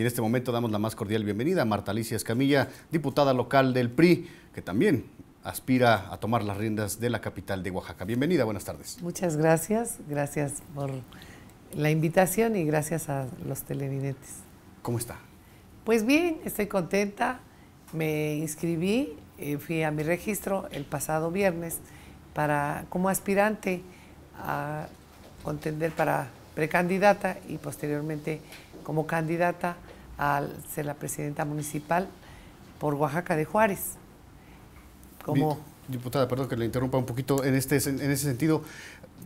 Y en este momento damos la más cordial bienvenida a Marta Alicia Escamilla, diputada local del PRI, que también aspira a tomar las riendas de la capital de Oaxaca. Bienvenida, buenas tardes. Muchas gracias, gracias por la invitación y gracias a los televidentes. ¿Cómo está? Pues bien, estoy contenta, me inscribí, eh, fui a mi registro el pasado viernes para como aspirante a contender para precandidata y posteriormente como candidata a ser la presidenta municipal por Oaxaca de Juárez. Como... Diputada, perdón que le interrumpa un poquito en, este, en ese sentido.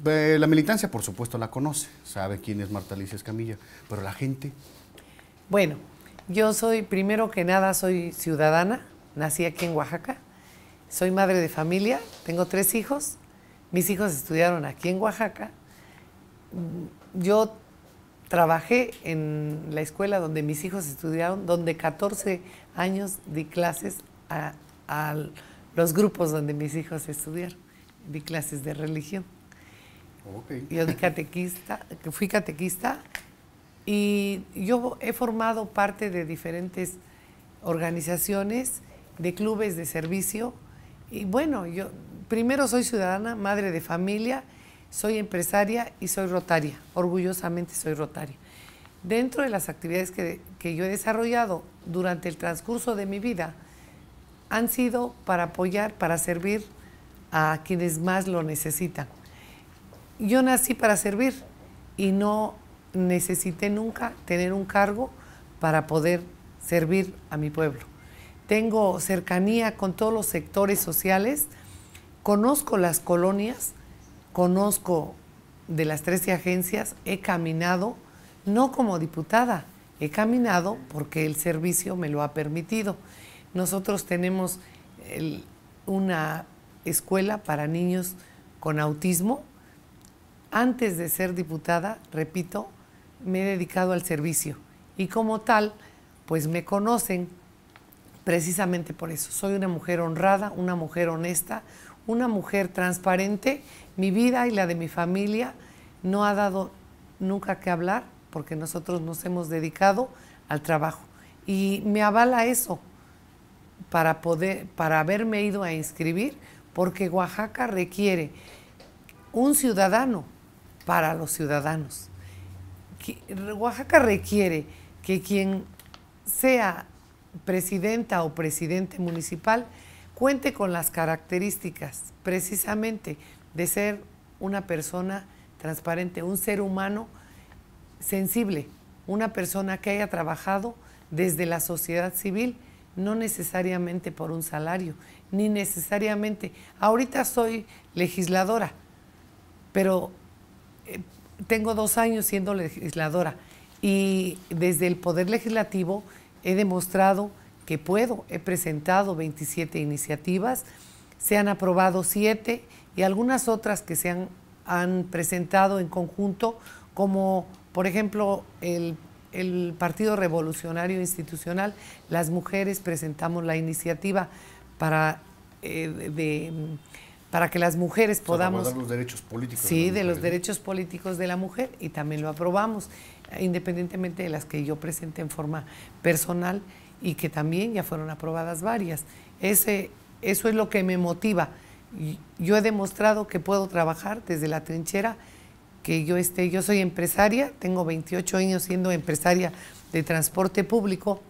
Eh, la militancia, por supuesto, la conoce, sabe quién es Marta Alicia Escamilla, pero la gente. Bueno, yo soy, primero que nada, soy ciudadana, nací aquí en Oaxaca, soy madre de familia, tengo tres hijos, mis hijos estudiaron aquí en Oaxaca, yo trabajé en la escuela donde mis hijos estudiaron, donde 14 años di clases a, los grupos donde mis hijos estudiaron. Di clases de religión. Yo di catequista, fui catequista y yo he formado parte de diferentes organizaciones, de clubes de servicio. Y bueno, yo primero soy ciudadana, madre de familia soy empresaria y soy rotaria, orgullosamente soy rotaria. Dentro de las actividades que, yo he desarrollado durante el transcurso de mi vida, han sido para apoyar, para servir a quienes más lo necesitan. Yo nací para servir y no necesité nunca tener un cargo para poder servir a mi pueblo. Tengo cercanía con todos los sectores sociales, conozco las colonias, conozco de las 13 agencias, he caminado no como diputada, he caminado porque el servicio me lo ha permitido. Nosotros tenemos una escuela para niños con autismo. Antes de ser diputada, repito, me he dedicado al servicio y como tal, pues me conocen precisamente por eso. Soy una mujer honrada, una mujer honesta, una mujer transparente, mi vida y la de mi familia no ha dado nunca que hablar porque nosotros nos hemos dedicado al trabajo. Y me avala eso para, poder, para haberme ido a inscribir, porque Oaxaca requiere un ciudadano para los ciudadanos. Oaxaca requiere que quien sea presidenta o presidente municipal cuente con las características precisamente de ser una persona transparente, un ser humano sensible, una persona que haya trabajado desde la sociedad civil, no necesariamente por un salario, ni necesariamente, ahorita soy legisladora, pero eh, tengo dos años siendo legisladora y desde el Poder Legislativo he demostrado que puedo. He presentado 27 iniciativas, se han aprobado 7 y algunas otras que se han, presentado en conjunto, como por ejemplo el, Partido Revolucionario Institucional, las mujeres presentamos la iniciativa para, eh, para que las mujeres podamos... los derechos políticos. Sí, de, de los ¿eh? derechos políticos de la mujer y también lo aprobamos, independientemente de las que yo presente en forma personal y que también ya fueron aprobadas varias. Ese, eso es lo que me motiva. Yo he demostrado que puedo trabajar desde la trinchera, que yo, esté, yo soy empresaria, tengo 28 años siendo empresaria de transporte público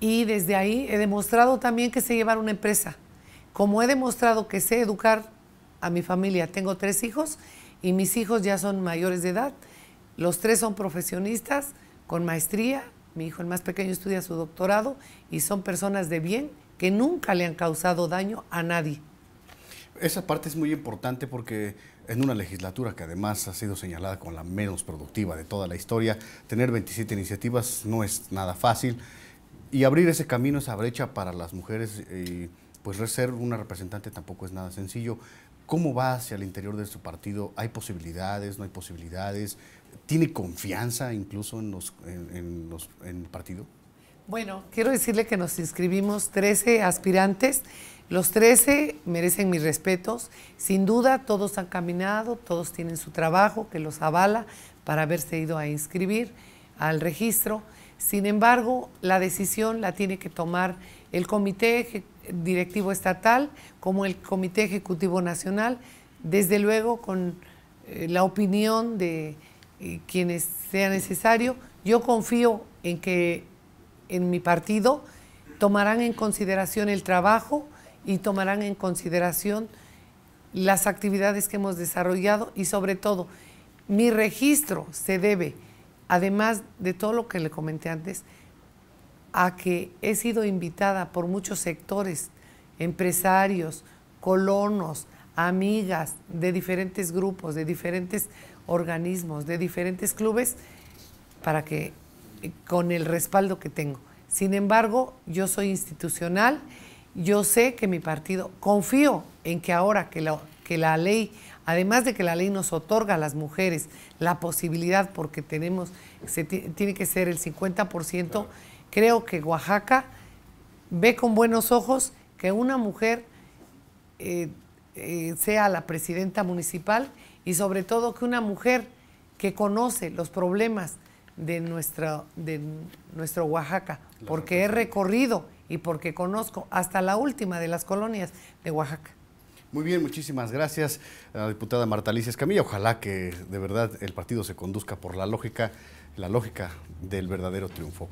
y desde ahí he demostrado también que sé llevar una empresa. Como he demostrado que sé educar a mi familia, tengo tres hijos y mis hijos ya son mayores de edad, los tres son profesionistas con maestría, mi hijo, el más pequeño, estudia su doctorado y son personas de bien que nunca le han causado daño a nadie. Esa parte es muy importante porque en una legislatura que además ha sido señalada como la menos productiva de toda la historia, tener 27 iniciativas no es nada fácil y abrir ese camino, esa brecha para las mujeres y pues ser una representante tampoco es nada sencillo. ¿Cómo va hacia el interior de su partido? ¿Hay posibilidades? ¿No hay posibilidades? ¿Tiene confianza incluso en, los, en, el partido? Bueno, quiero decirle que nos inscribimos 13 aspirantes. Los 13 merecen mis respetos. Sin duda, todos han caminado, todos tienen su trabajo que los avala para haberse ido a inscribir al registro. Sin embargo, la decisión la tiene que tomar el comité directivo estatal como el Comité Ejecutivo Nacional, desde luego con eh, la opinión de eh, quienes sea necesario. Yo confío en que en mi partido tomarán en consideración el trabajo y tomarán en consideración las actividades que hemos desarrollado y sobre todo mi registro se debe, además de todo lo que le comenté antes, a que he sido invitada por muchos sectores, empresarios, colonos, amigas de diferentes grupos, de diferentes organismos, de diferentes clubes, para que eh, con el respaldo que tengo. Sin embargo, yo soy institucional, yo sé que mi partido, confío en que ahora que la, que la ley, además de que la ley nos otorga a las mujeres la posibilidad, porque tenemos, tiene que ser el 50%, creo que Oaxaca ve con buenos ojos que una mujer eh, eh, sea la presidenta municipal y sobre todo que una mujer que conoce los problemas de, nuestra, de nuestro Oaxaca, porque he recorrido y porque conozco hasta la última de las colonias de Oaxaca. Muy bien, muchísimas gracias diputada Marta Alicia Escamilla. Ojalá que de verdad el partido se conduzca por la lógica, la lógica del verdadero triunfo.